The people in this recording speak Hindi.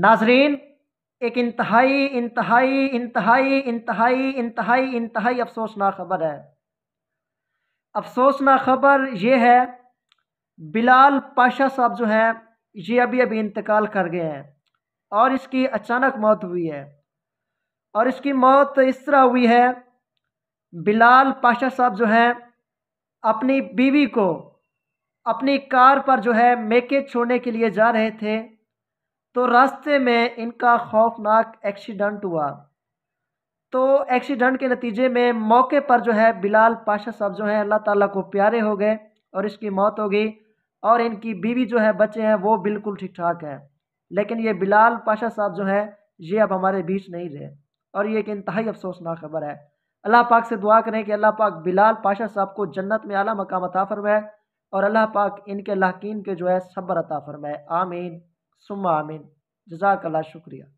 नाजरीन एक इंतहाई इंतहाई इंतहाई इंतहाई इंतहाई इंतहाई अफसोसनाक खबर है अफसोसनाक खबर ये है बिलाल पाशा साहब जो हैं ये अभी अभी इंतकाल कर गए हैं और इसकी अचानक मौत हुई है और इसकी मौत इस तरह हुई है बिलाल पाशा साहब जो हैं अपनी बीवी को अपनी कार पर जो है मेके छोड़ने के लिए जा रहे थे तो रास्ते में इनका खौफनाक एक्सीडेंट हुआ तो एक्सीडेंट के नतीजे में मौके पर जो है बिलाल पाशा साहब जो हैं अल्लाह ताला को प्यारे हो गए और इसकी मौत हो गई और इनकी बीवी जो है बच्चे हैं वो बिल्कुल ठीक ठाक हैं लेकिन ये बिलाल पाशा साहब जो हैं ये अब हमारे बीच नहीं रहे और ये एक इंतहाई अफसोसनाक खबर है अल्लाह पाक से दुआ करें कि अल्लाह पाक बिलाल पाशा साहब को जन्नत में आला मकाम अता फरमाए और अल्लाह पाक इनके लाकिन के जो है सब्र अता फरमाए आमीन सुम आमीन जजाकला शुक्रिया